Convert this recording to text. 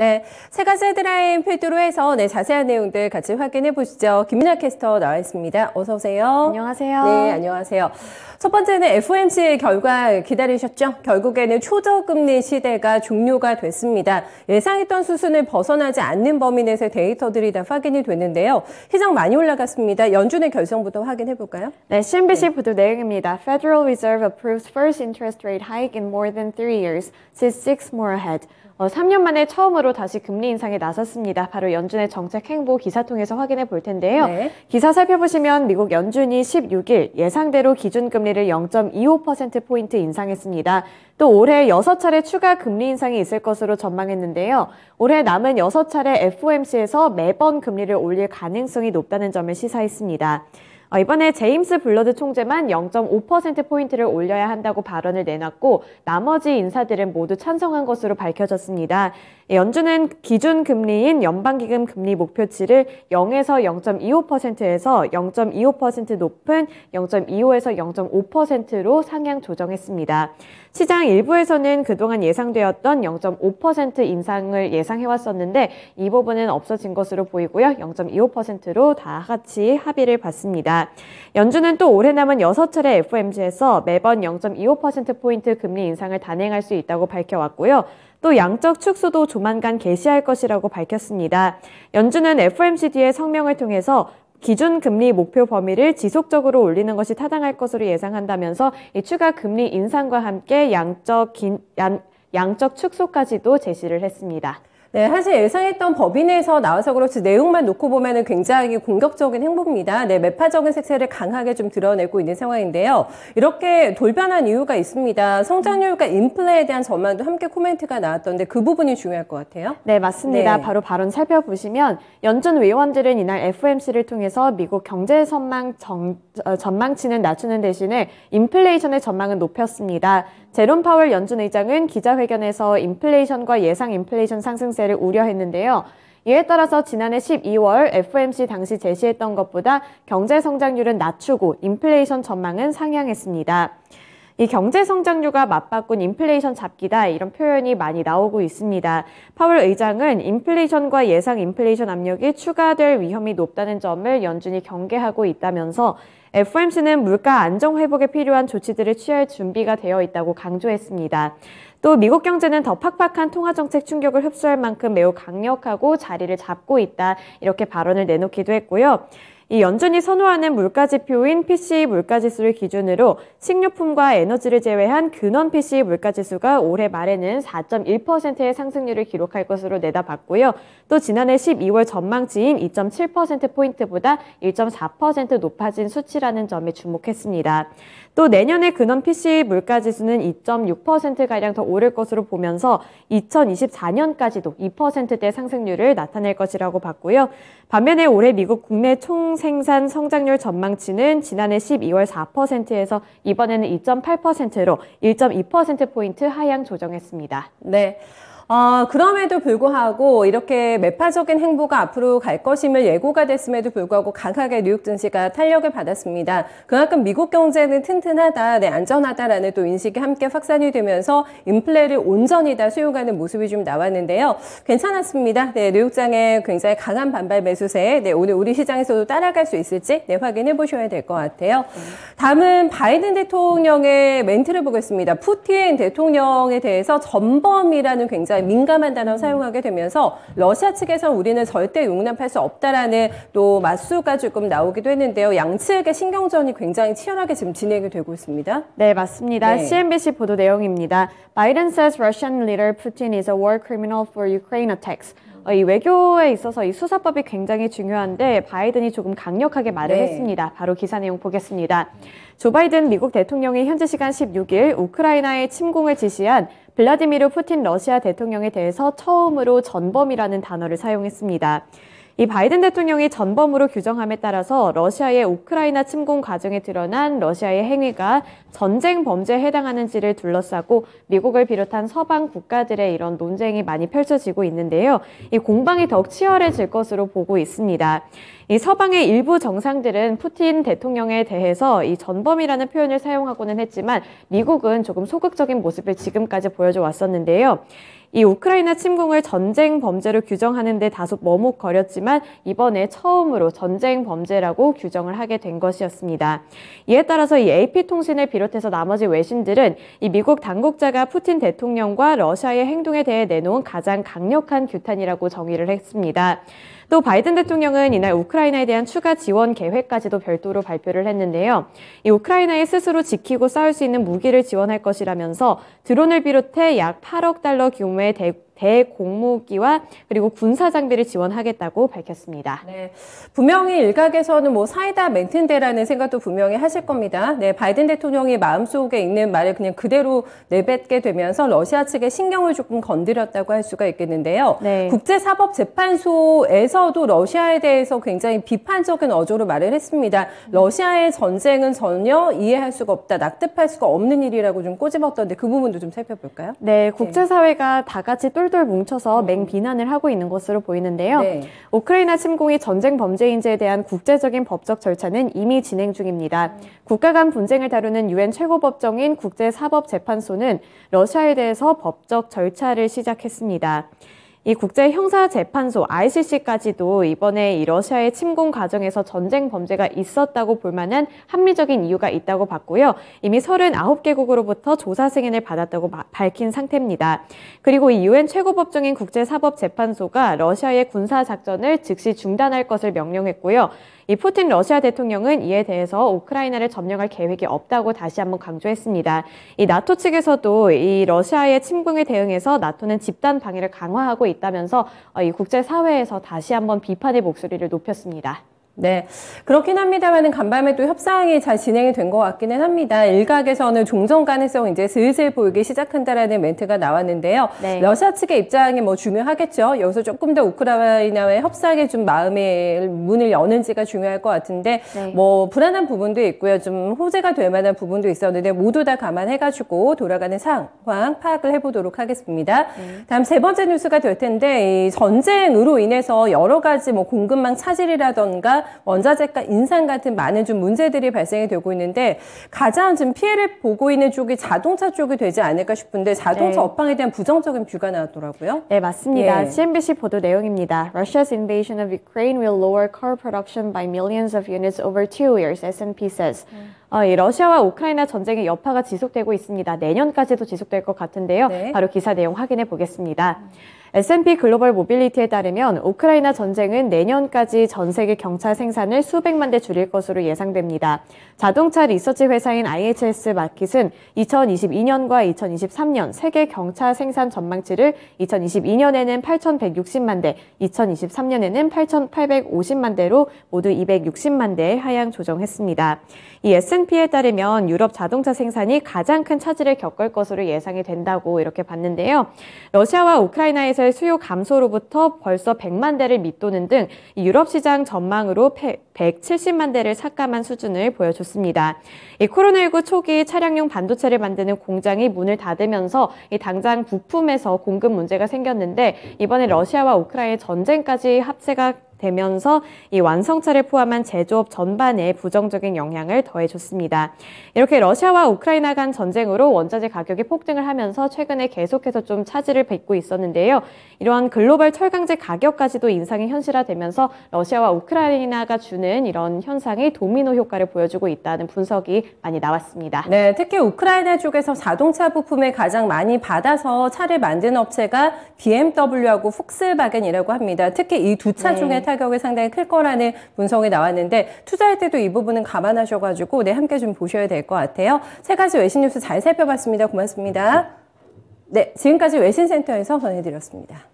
네, 세가세드라인필드로 해서 네, 자세한 내용들 같이 확인해 보시죠. 김민아 캐스터 나와 있습니다. 어서 오세요. 안녕하세요. 네, 안녕하세요. 첫 번째는 FOMC 결과 기다리셨죠? 결국에는 초저금리 시대가 종료가 됐습니다. 예상했던 수순을 벗어나지 않는 범위 내에서 데이터들이 다 확인이 됐는데요. 시장 많이 올라갔습니다. 연준의 결정부터 확인해 볼까요? 네, CNBC 네. 보도 내용입니다. Federal Reserve approves first interest rate hike in more than three years, t s six more ahead. 3년 어, 만에 처음으로 다시 금리 인상에 나섰습니다. 바로 연준의 정책 행보 기사 통해서 확인해 볼 텐데요. 네. 기사 살펴보시면 미국 연준이 16일 예상대로 기준금리를 0.25%포인트 인상했습니다. 또 올해 6차례 추가 금리 인상이 있을 것으로 전망했는데요. 올해 남은 6차례 FOMC에서 매번 금리를 올릴 가능성이 높다는 점을 시사했습니다. 어, 이번에 제임스 블러드 총재만 0.5%포인트를 올려야 한다고 발언을 내놨고 나머지 인사들은 모두 찬성한 것으로 밝혀졌습니다. 예, 연준은 기준 금리인 연방기금 금리 목표치를 0에서 0.25%에서 0.25% 높은 0.25에서 0.5%로 상향 조정했습니다. 시장 일부에서는 그동안 예상되었던 0.5% 인상을 예상해왔었는데 이 부분은 없어진 것으로 보이고요. 0.25%로 다 같이 합의를 봤습니다. 연준은 또 올해 남은 6차례 FOMC에서 매번 0.25%포인트 금리 인상을 단행할 수 있다고 밝혀왔고요. 또 양적 축소도 조만간 개시할 것이라고 밝혔습니다. 연준은 FOMC 뒤에 성명을 통해서 기준 금리 목표 범위를 지속적으로 올리는 것이 타당할 것으로 예상한다면서 이 추가 금리 인상과 함께 양적 긴, 양, 양적 축소까지도 제시를 했습니다. 네, 사실 예상했던 법인에서 나와서 그렇지 내용만 놓고 보면은 굉장히 공격적인 행보입니다. 네, 매파적인 색채를 강하게 좀 드러내고 있는 상황인데요. 이렇게 돌변한 이유가 있습니다. 성장률과 인플레에 대한 전망도 함께 코멘트가 나왔던데 그 부분이 중요할 것 같아요. 네, 맞습니다. 네. 바로 발언 살펴보시면 연준 의원들은 이날 FOMC를 통해서 미국 경제 전망 정, 어, 전망치는 낮추는 대신에 인플레이션의 전망은 높였습니다. 제롬 파월 연준 의장은 기자회견에서 인플레이션과 예상 인플레이션 상승세를 우려했는데요. 이에 따라서 지난해 12월 FOMC 당시 제시했던 것보다 경제 성장률은 낮추고 인플레이션 전망은 상향했습니다. 이 경제 성장률과 맞바꾼 인플레이션 잡기다 이런 표현이 많이 나오고 있습니다. 파월 의장은 인플레이션과 예상 인플레이션 압력이 추가될 위험이 높다는 점을 연준이 경계하고 있다면서 FOMC는 물가 안정 회복에 필요한 조치들을 취할 준비가 되어 있다고 강조했습니다. 또 미국 경제는 더 팍팍한 통화 정책 충격을 흡수할 만큼 매우 강력하고 자리를 잡고 있다 이렇게 발언을 내놓기도 했고요. 이 연준이 선호하는 물가지표인 PCE 물가지수를 기준으로 식료품과 에너지를 제외한 근원 PCE 물가지수가 올해 말에는 4.1%의 상승률을 기록할 것으로 내다봤고요. 또 지난해 12월 전망치인 2.7%포인트보다 1.4% 높아진 수치라는 점에 주목했습니다. 또 내년에 근원 p c 물가 지수는 2.6%가량 더 오를 것으로 보면서 2024년까지도 2%대 상승률을 나타낼 것이라고 봤고요. 반면에 올해 미국 국내 총 생산 성장률 전망치는 지난해 12월 4%에서 이번에는 2.8%로 1.2%포인트 하향 조정했습니다. 네. 어, 그럼에도 불구하고 이렇게 매파적인 행보가 앞으로 갈 것임을 예고가 됐음에도 불구하고 강하게 뉴욕 증시가 탄력을 받았습니다. 그만큼 미국 경제는 튼튼하다, 네, 안전하다라는 또 인식이 함께 확산이 되면서 인플레를 온전히 다 수용하는 모습이 좀 나왔는데요. 괜찮았습니다. 네, 뉴욕장의 굉장히 강한 반발 매수세, 네, 오늘 우리 시장에서도 따라갈 수 있을지 네, 확인해 보셔야 될 것 같아요. 다음은 바이든 대통령의 멘트를 보겠습니다. 푸틴 대통령에 대해서 전범이라는 굉장히 굉장히 민감한 단어 사용하게 되면서 러시아 측에서 우리는 절대 용납할 수 없다라는 또 맞수가 조금 나오기도 했는데요. 양측의 신경전이 굉장히 치열하게 지금 진행이 되고 있습니다. 네, 맞습니다. 네. CNBC 보도 내용입니다. Biden says Russian leader Putin is a war criminal for Ukraine attacks. 어, 이 외교에 있어서 이 수사법이 굉장히 중요한데 바이든이 조금 강력하게 말을 네. 했습니다. 바로 기사 내용 보겠습니다. 조 바이든 미국 대통령이 현지 시간 16일 우크라이나에 침공을 지시한 블라디미르 푸틴 러시아 대통령에 대해서 처음으로 전범이라는 단어를 사용했습니다. 이 바이든 대통령이 전범으로 규정함에 따라서 러시아의 우크라이나 침공 과정에 드러난 러시아의 행위가 전쟁 범죄에 해당하는지를 둘러싸고 미국을 비롯한 서방 국가들의 이런 논쟁이 많이 펼쳐지고 있는데요. 이 공방이 더욱 치열해질 것으로 보고 있습니다. 이 서방의 일부 정상들은 푸틴 대통령에 대해서 이 전범이라는 표현을 사용하고는 했지만 미국은 조금 소극적인 모습을 지금까지 보여줘 왔었는데요. 이 우크라이나 침공을 전쟁 범죄로 규정하는데 다소 머뭇거렸지만 이번에 처음으로 전쟁 범죄라고 규정을 하게 된 것이었습니다. 이에 따라서 이 AP통신을 비롯해서 나머지 외신들은 이 미국 당국자가 푸틴 대통령과 러시아의 행동에 대해 내놓은 가장 강력한 규탄이라고 정의를 했습니다. 또 바이든 대통령은 이날 우크라이나에 대한 추가 지원 계획까지도 별도로 발표를 했는데요. 이 우크라이나에 스스로 지키고 싸울 수 있는 무기를 지원할 것이라면서 드론을 비롯해 약 8억 달러 규모의 대, 대공무기와 그리고 군사 장비를 지원하겠다고 밝혔습니다. 네, 분명히 일각에서는 뭐 사이다 멘트인데라는 생각도 분명히 하실 겁니다. 네, 바이든 대통령이 마음속에 있는 말을 그냥 그대로 내뱉게 되면서 러시아 측의 신경을 조금 건드렸다고 할 수가 있겠는데요. 네. 국제사법재판소에서도 러시아에 대해서 굉장히 비판적인 어조로 말을 했습니다. 러시아의 전쟁은 전혀 이해할 수가 없다, 납득할 수가 없는 일이라고 좀 꼬집었던데 그 부분도 좀 살펴볼까요? 네, 국제사회가 다 같이 똘 똘똘 뭉쳐서 맹비난을 하고 있는 것으로 보이는데요. 네. 우크라이나 침공이 전쟁 범죄인지에 대한 국제적인 법적 절차는 이미 진행 중입니다. 국가 간 분쟁을 다루는 유엔 최고법정인 국제사법재판소는 러시아에 대해서 법적 절차를 시작했습니다. 이 국제 형사 재판소 ICC까지도 이번에 이 러시아의 침공 과정에서 전쟁 범죄가 있었다고 볼 만한 합리적인 이유가 있다고 봤고요. 이미 39개국으로부터 조사 승인을 받았다고 밝힌 상태입니다. 그리고 이 유엔 최고법정인 국제사법재판소가 러시아의 군사 작전을 즉시 중단할 것을 명령했고요. 이 푸틴 러시아 대통령은 이에 대해서 우크라이나를 점령할 계획이 없다고 다시 한번 강조했습니다. 이 나토 측에서도 이 러시아의 침공에 대응해서 나토는 집단 방해를 강화하고 있다면서 어, 이 국제사회에서 다시 한번 비판의 목소리를 높였습니다. 네, 그렇긴 합니다만은 간밤에 또 협상이 잘 진행이 된 것 같기는 합니다. 일각에서는 종전 가능성 이제 슬슬 보이기 시작한다라는 멘트가 나왔는데요. 네. 러시아 측의 입장이 뭐 중요하겠죠. 여기서 조금 더 우크라이나와의 협상에 좀 마음의 문을 여는지가 중요할 것 같은데 네. 뭐 불안한 부분도 있고요. 좀 호재가 될 만한 부분도 있었는데 모두 다 감안해가지고 돌아가는 상황 파악을 해보도록 하겠습니다. 네. 다음 세 번째 뉴스가 될 텐데 이 전쟁으로 인해서 여러 가지 뭐 공급망 차질이라던가 원자재가 인상 같은 많은 좀 문제들이 발생이 되고 있는데 가장 지금 피해를 보고 있는 쪽이 자동차 쪽이 되지 않을까 싶은데 자동차 네. 업황에 대한 부정적인 뷰가 나왔더라고요. 네, 맞습니다. 예. CNBC 보도 내용입니다. Russia's invasion of Ukraine will lower car production by millions of units over two years, S&P says. 음. 어, 이 러시아와 우크라이나 전쟁의 여파가 지속되고 있습니다. 내년까지도 지속될 것 같은데요. 네. 바로 기사 내용 확인해 보겠습니다. 음. S&P 글로벌 모빌리티에 따르면 우크라이나 전쟁은 내년까지 전 세계 경차 생산을 수백만 대 줄일 것으로 예상됩니다. 자동차 리서치 회사인 IHS 마킷은 2022년과 2023년 세계 경차 생산 전망치를 2022년에는 8,160만 대, 2023년에는 8,850만 대로 모두 260만 대 하향 조정했습니다. 이 S&P에 따르면 유럽 자동차 생산이 가장 큰 차질을 겪을 것으로 예상이 된다고 이렇게 봤는데요. 러시아와 우크라이나에서 자동차의 수요 감소로부터 벌써 100만 대를 밑도는 등 유럽 시장 전망으로 170만 대를 삭감한 수준을 보여줬습니다. 코로나19 초기 차량용 반도체를 만드는 공장이 문을 닫으면서 당장 부품에서 공급 문제가 생겼는데 이번에 러시아와 우크라이나 전쟁까지 합세가 되면서 이 완성차를 포함한 제조업 전반에 부정적인 영향을 더해줬습니다. 이렇게 러시아와 우크라이나 간 전쟁으로 원자재 가격이 폭등을 하면서 최근에 계속해서 좀 차질을 빚고 있었는데요. 이러한 글로벌 철강제 가격까지도 인상이 현실화되면서 러시아와 우크라이나가 주는 이런 현상이 도미노 효과를 보여주고 있다는 분석이 많이 나왔습니다. 네, 특히 우크라이나 쪽에서 자동차 부품을 가장 많이 받아서 차를 만든 업체가 BMW하고 폭스바겐이라고 합니다. 특히 이 두차 네. 중에 타격이 상당히 클 거라는 분석이 나왔는데 투자할 때도 이 부분은 감안하셔가지고 네 함께 좀 보셔야 될 것 같아요. 세 가지 외신 뉴스 잘 살펴봤습니다. 고맙습니다. 네, 지금까지 외신센터에서 전해드렸습니다.